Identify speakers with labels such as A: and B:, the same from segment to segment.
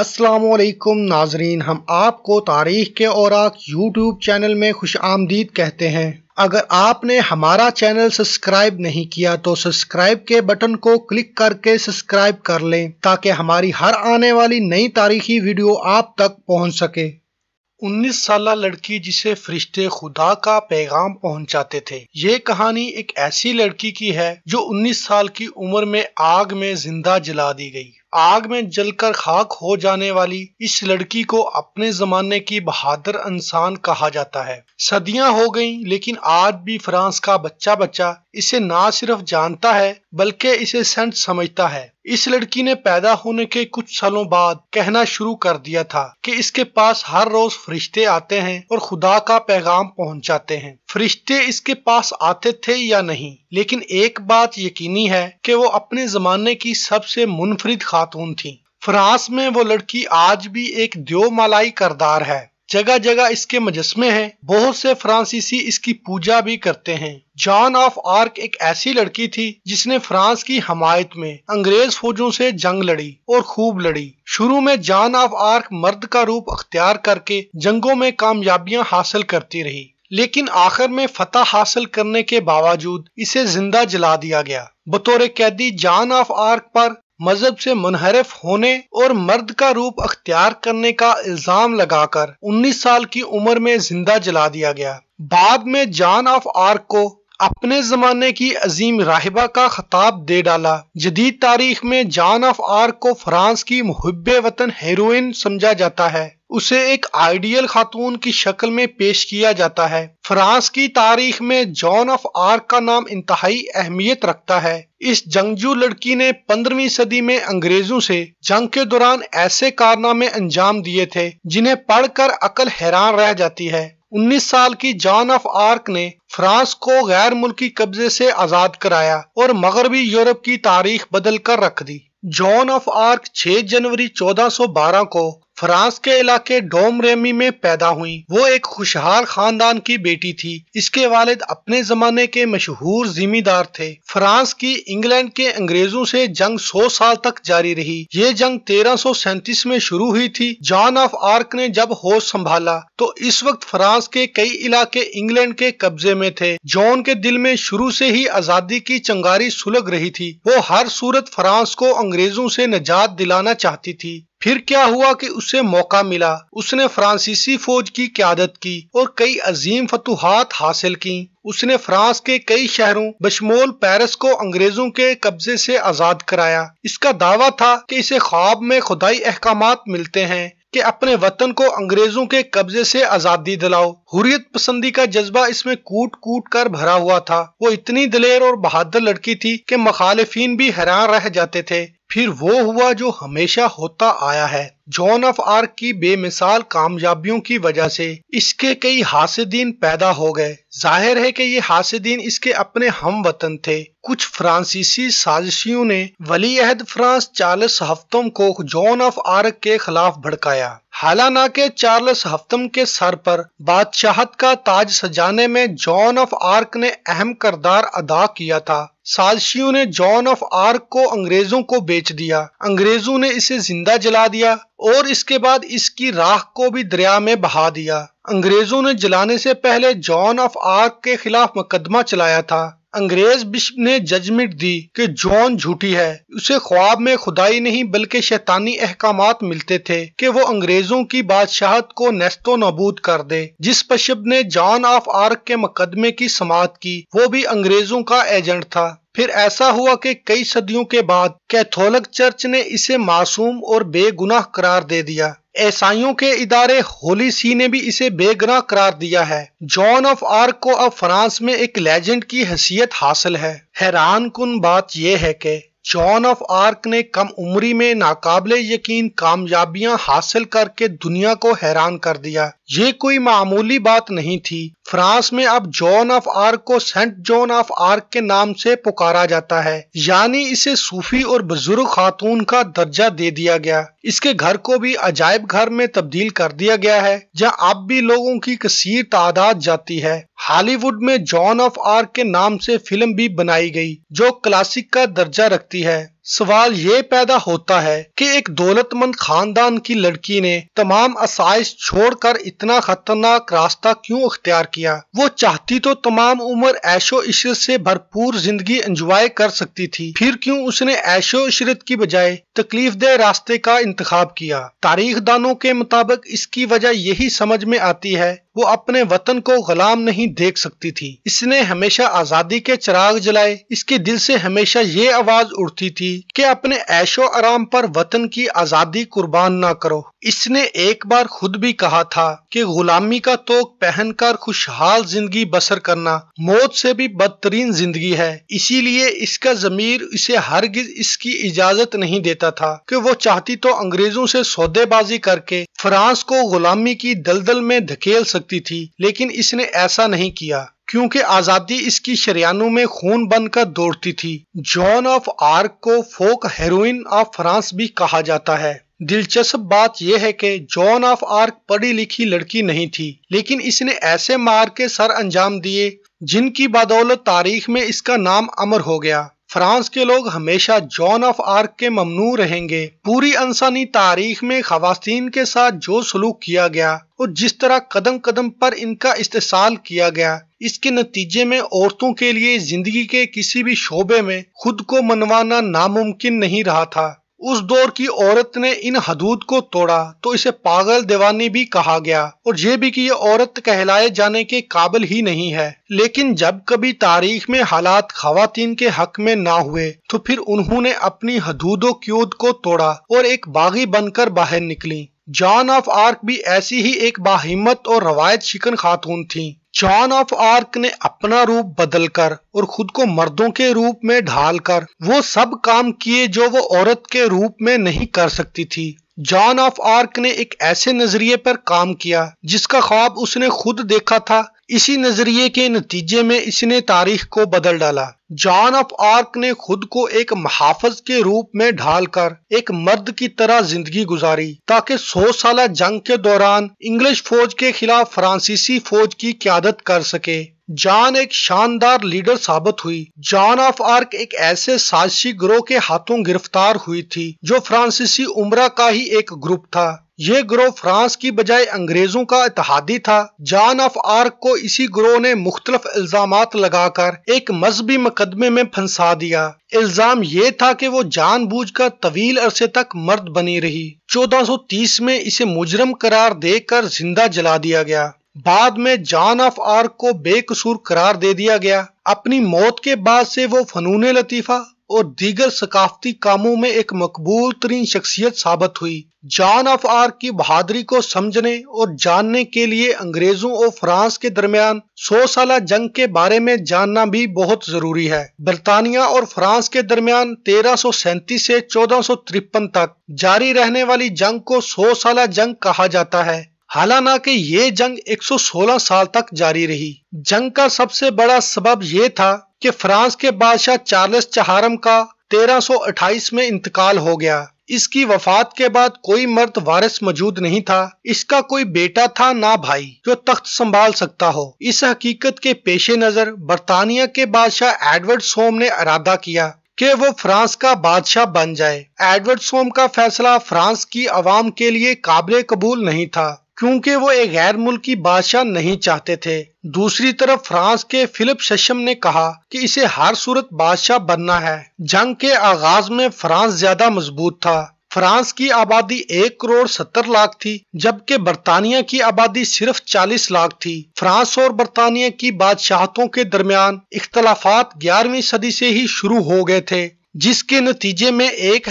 A: असलकुम नाजरीन हम आपको तारीख के औरक यूट्यूब चैनल में खुश आमदीद कहते हैं अगर आपने हमारा चैनल सब्सक्राइब नहीं किया तो सब्सक्राइब के बटन को क्लिक करके सब्सक्राइब कर लें ताकि हमारी हर आने वाली नई तारीखी वीडियो आप तक पहुंच सके उन्नीस साल लड़की जिसे फरिश्ते खुदा का पैगाम पहुंचाते थे ये कहानी एक ऐसी लड़की की है जो उन्नीस साल की उम्र में आग में जिंदा जला दी गई आग में जलकर खाक हो जाने वाली इस लड़की को अपने जमाने की बहादुर इंसान कहा जाता है सदियां हो गईं लेकिन आज भी फ्रांस का बच्चा बच्चा इसे ना सिर्फ जानता है बल्कि इसे सेंट समझता है इस लड़की ने पैदा होने के कुछ सालों बाद कहना शुरू कर दिया था कि इसके पास हर रोज फरिश्ते आते हैं और खुदा का पैगाम पहुंचाते हैं फरिश्ते इसके पास आते थे या नहीं लेकिन एक बात यकीनी है कि वो अपने जमाने की सबसे मुनफरिद खातून थी फ्रांस में वो लड़की आज भी एक द्योमालाई करदार है जगह जगह इसके मजस्मे हैं बहुत से फ्रांसीसी इसकी पूजा भी करते हैं जॉन ऑफ आर्क एक ऐसी लड़की थी जिसने फ्रांस की हमायत में अंग्रेज फौजों से जंग लड़ी और खूब लड़ी शुरू में जॉन ऑफ आर्क मर्द का रूप अख्तियार करके जंगों में कामयाबियां हासिल करती रही लेकिन आखिर में फतह हासिल करने के बावजूद इसे जिंदा जला दिया गया बतौर कैदी जान ऑफ आर्क पर मजहब से मुनहरफ होने और मर्द का रूप अख्तियार करने का इल्जाम लगाकर 19 साल की उम्र में जिंदा जला दिया गया बाद में जान ऑफ आर्क को अपने जमाने की अजीम राहिबा का खताब दे डाला जदीद तारीख में जान ऑफ आर्क को फ्रांस की मुहब वतन हेरोइन समझा जाता है उसे एक आइडियल खातून की शक्ल में पेश किया जाता है फ्रांस की तारीख में जॉन ऑफ आर्क का नाम इंतहाई अहमियत रखता है इस जंगजू लड़की ने पंद्रहवीं सदी में अंग्रेजों से जंग के दौरान ऐसे कारनामे अंजाम दिए थे जिन्हें पढ़कर अकल हैरान रह जाती है 19 साल की जॉन ऑफ आर्क ने फ्रांस को गैर मुल्की कब्जे से आजाद कराया और मगरबी यूरोप की तारीख बदल कर रख दी जॉन ऑफ आर्क 6 जनवरी 1412 को फ्रांस के इलाके डोम रेमी में पैदा हुई वो एक खुशहाल खानदान की बेटी थी इसके वालिद अपने जमाने के मशहूर जिमीदार थे फ्रांस की इंग्लैंड के अंग्रेजों से जंग 100 साल तक जारी रही ये जंग तेरह में शुरू हुई थी जॉन ऑफ आर्क ने जब होश संभाला तो इस वक्त फ्रांस के कई इलाके इंग्लैंड के कब्जे में थे जॉन के दिल में शुरू से ही आजादी की चंगारी सुलग रही थी वो हर सूरत फ्रांस को अंग्रेजों से निजात दिलाना चाहती थी फिर क्या हुआ कि उसे मौका मिला उसने फ्रांसीसी फौज की क्यादत की और कई अजीम फतूहत हासिल की उसने फ्रांस के कई शहरों बशमोल पेरिस को अंग्रेजों के कब्जे से आजाद कराया इसका दावा था कि इसे ख्वाब में खुदाई अहकाम मिलते हैं कि अपने वतन को अंग्रेजों के कब्जे से आजादी दिलाओ हुरियत पसंदी का जज्बा इसमें कूट कूट कर भरा हुआ था वो इतनी दलेर और बहादुर लड़की थी कि मखालफी भी हैरान रह जाते थे फिर वो हुआ जो हमेशा होता आया है जॉन ऑफ आर्क की बेमिसाल कामयाबियों की वजह से इसके कई हासिदीन पैदा हो गए जाहिर है कि ये हासिदीन इसके अपने हम वतन थे कुछ फ्रांसीसी साजिशियों ने वली अहद फ्रांस चालीस हफ्तों को जॉन ऑफ आर्क के खिलाफ भड़काया हालाना के चार्ल्स हफ्तम के सर पर बादशाहत का ताज सजाने में जॉन ऑफ आर्क ने अहम करदार अदा किया था साजिशियों ने जॉन ऑफ आर्क को अंग्रेजों को बेच दिया अंग्रेजों ने इसे जिंदा जला दिया और इसके बाद इसकी राख को भी दरिया में बहा दिया अंग्रेजों ने जलाने से पहले जॉन ऑफ आर्क के खिलाफ मुकदमा चलाया था अंग्रेज बिशप ने जजमेंट दी कि जॉन झूठी है उसे ख्वाब में खुदाई नहीं बल्कि शैतानी अहकाम मिलते थे कि वो अंग्रेजों की बादशाहत को नेस्तो नबूद कर दे जिस बशप ने जॉन ऑफ आर्क के मुकदमे की समात की वो भी अंग्रेजों का एजेंट था फिर ऐसा हुआ कि कई सदियों के बाद कैथोलिक चर्च ने इसे मासूम और बेगुनाह करार दे दिया ईसाइयों के इदारे होली सी ने भी इसे बेगना करार दिया है जॉन ऑफ आर्क को अब फ्रांस में एक लेजेंड की हैसियत हासिल है हैरान कन बात यह है कि जॉन ऑफ आर्क ने कम उम्री में नाकाबले यकीन कामयाबियां हासिल करके दुनिया को हैरान कर दिया ये कोई मामूली बात नहीं थी फ्रांस में अब जॉन ऑफ आर्क को सेंट जॉन ऑफ आर्क के नाम से पुकारा जाता है यानी इसे सूफी और बुजुर्ग खातून का दर्जा दे दिया गया इसके घर को भी अजायब घर में तब्दील कर दिया गया है जहां अब भी लोगों की कसीर तादाद जाती है हॉलीवुड में जॉन ऑफ आर्क के नाम से फिल्म भी बनाई गई जो क्लासिक का दर्जा रखती है सवाल ये पैदा होता है कि एक दौलतमंद खानदान की लड़की ने तमाम आसाइश छोड़कर इतना खतरनाक रास्ता क्यों अख्तियार किया वो चाहती तो तमाम उम्र ऐशो इशरत से भरपूर जिंदगी एंजॉय कर सकती थी फिर क्यों उसने ऐशो इशरत की बजाय तकलीफ दह रास्ते का इंतखाब किया तारीख दानों के मुताबिक इसकी वजह यही समझ में आती है वो अपने वतन को गुलाम नहीं देख सकती थी इसने हमेशा आजादी के चिराग जलाए इसके दिल से हमेशा ये आवाज उठती थी कि अपने ऐशो आराम पर वतन की आजादी कुर्बान ना करो इसने एक बार खुद भी कहा था कि गुलामी का तोक पहनकर खुशहाल जिंदगी बसर करना मौत से भी बदतरीन जिंदगी है इसीलिए इसका जमीर इसे हरगिज इसकी इजाजत नहीं देता था कि वो चाहती तो अंग्रेजों से सौदेबाजी करके फ्रांस को गुलामी की दलदल में धकेल सके सकती थी लेकिन इसने ऐसा नहीं किया क्योंकि आजादी इसकी शरियानों में खून बनकर दौड़ती थी जॉन ऑफ आर्क को फोक हेरोइन ऑफ फ्रांस भी कहा जाता है दिलचस्प बात यह है कि जॉन ऑफ आर्क पढ़ी लिखी लड़की नहीं थी लेकिन इसने ऐसे मार के सर अंजाम दिए जिनकी बदौलत तारीख में इसका नाम अमर हो गया फ्रांस के लोग हमेशा जॉन ऑफ आर्क के ममनू रहेंगे पूरी इंसानी तारीख में खवासीन के साथ जो सलूक किया गया और जिस तरह कदम कदम पर इनका इस्तेसाल किया गया इसके नतीजे में औरतों के लिए जिंदगी के किसी भी शोबे में खुद को मनवाना नामुमकिन नहीं रहा था उस दौर की औरत ने इन हदूद को तोड़ा तो इसे पागल दीवानी भी कहा गया और ये भी कि ये औरत कहलाए जाने के काबिल ही नहीं है लेकिन जब कभी तारीख में हालात खातन के हक में ना हुए तो फिर उन्होंने अपनी हदूदो क्यूद को तोड़ा और एक बागी बनकर बाहर निकली जॉन ऑफ आर्क भी ऐसी ही एक बाहिमत और रवायत शिकन खातून थी जॉन ऑफ आर्क ने अपना रूप बदलकर और खुद को मर्दों के रूप में ढालकर वो सब काम किए जो वो औरत के रूप में नहीं कर सकती थी जॉन ऑफ आर्क ने एक ऐसे नजरिए पर काम किया जिसका ख्वाब उसने खुद देखा था इसी नजरिए के नतीजे में इसने तारीख को बदल डाला जॉन ऑफ आर्क ने खुद को एक महाफज के रूप में ढालकर एक मर्द की तरह जिंदगी गुजारी ताकि सौ साल जंग के दौरान इंग्लिश फौज के खिलाफ फ्रांसीसी फौज की क्यादत कर सके जान एक शानदार लीडर साबित हुई जान ऑफ आर्क एक ऐसे साजिशी ग्रोह के हाथों गिरफ्तार हुई थी जो फ्रांसीसी उम्र का ही एक ग्रुप था ये ग्रोह फ्रांस की बजाय अंग्रेजों का इतिहादी था जान ऑफ आर्क को इसी ग्रोह ने मुख्तलफ इल्जाम लगाकर एक मजहबी मुकदमे में फंसा दिया इल्जाम ये था कि वो जानबूझकर तवील अरसे तक मर्द बनी रही 1430 में इसे मुजरम करार देकर जिंदा जला दिया गया बाद में जान ऑफ आर्क को बेकसूर करार दे दिया गया अपनी मौत के बाद से वो फनून लतीफा और दीगर सकाफती कामों में एक मकबूल तरीन शख्सियत साबित हुई जान ऑफ आर्क की बहादरी को समझने और जानने के लिए अंग्रेजों और फ्रांस के दरमियान सौ साल जंग के बारे में जानना भी बहुत जरूरी है बरतानिया और फ्रांस के दरमियान तेरह से चौदह तक जारी रहने वाली जंग को सौ साल जंग कहा जाता है हालांकि ये जंग 116 साल तक जारी रही जंग का सबसे बड़ा सबब ये था कि फ्रांस के बादशाह चार्ल्स चहारम का 1328 में इंतकाल हो गया इसकी वफात के बाद कोई मर्द वारिस मौजूद नहीं था इसका कोई बेटा था ना भाई जो तख्त संभाल सकता हो इस हकीकत के पेश नज़र बरतानिया के बादशाह एडवर्ड सोम ने इरादा किया कि वो फ्रांस का बादशाह बन जाए एडवर्ड सोम का फैसला फ्रांस की आवाम के लिए काबिल कबूल नहीं था क्योंकि वो एक गैर मुल्की बादशाह नहीं चाहते थे दूसरी तरफ फ्रांस के फिलिप सेशम ने कहा कि इसे हर सूरत बादशाह बनना है जंग के आगाज में फ्रांस ज्यादा मजबूत था फ्रांस की आबादी एक करोड़ सत्तर लाख थी जबकि बरतानिया की आबादी सिर्फ चालीस लाख थी फ्रांस और बरतानिया की बादशाहतों के दरमियान इख्तलाफात ग्यारहवीं सदी से ही शुरू हो गए थे जिसके नतीजे में एक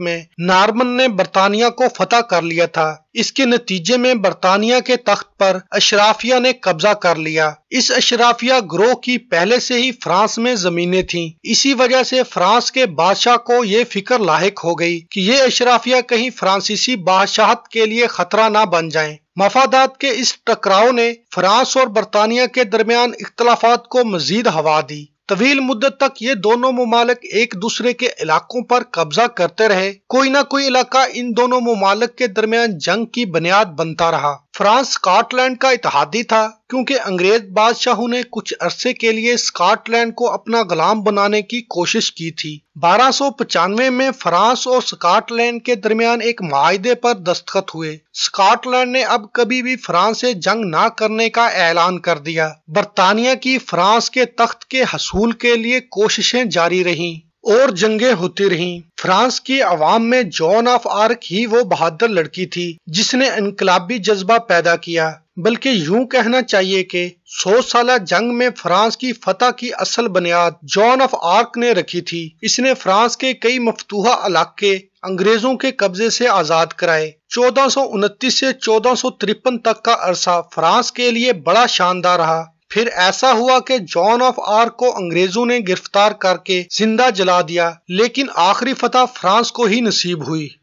A: में नार्मन ने बरतानिया को फतेह कर लिया था इसके नतीजे में बरतानिया के तख्त पर अशराफिया ने कब्जा कर लिया इस अशराफिया ग्रोह की पहले से ही फ्रांस में जमीनें थीं। इसी वजह से फ्रांस के बादशाह को ये फिक्र लाक हो गई कि ये अशराफिया कहीं फ्रांसीसी बादशाहत के लिए खतरा ना बन जाए मफादात के इस टकराव ने फ्रांस और बरतानिया के दरमियान इख्तलाफात को मजीद हवा दी तवील मुद्दत तक ये दोनों ममालक एक दूसरे के इलाकों पर कब्जा करते रहे कोई ना कोई इलाका इन दोनों ममालक के दरमियान जंग की बुनियाद बनता रहा फ्रांस स्कॉटलैंड का इतिहादी था क्योंकि अंग्रेज बादशाहों ने कुछ अरसे के लिए स्कॉटलैंड को अपना गुलाम बनाने की कोशिश की थी बारह में फ्रांस और स्कॉटलैंड के दरमियान एक माहदे पर दस्तखत हुए स्कॉटलैंड ने अब कभी भी फ्रांस से जंग ना करने का ऐलान कर दिया बरतानिया की फ्रांस के तख्त के हसूल के लिए कोशिशें जारी रहीं और जंगे होती रहीं। फ्रांस की आवाम में जॉन ऑफ आर्क ही वो बहादुर लड़की थी जिसने इनकलाबी जज्बा पैदा किया बल्कि यूं कहना चाहिए कि सौ साल जंग में फ्रांस की फतह की असल बुनियाद जॉन ऑफ आर्क ने रखी थी इसने फ्रांस के कई मफतूहा इलाके अंग्रेजों के कब्जे से आजाद कराए चौदह से चौदह तक का अरसा फ्रांस के लिए बड़ा शानदार रहा फिर ऐसा हुआ कि जॉन ऑफ आर्क को अंग्रेजों ने गिरफ्तार करके जिंदा जला दिया लेकिन आखिरी फतह फ्रांस को ही नसीब हुई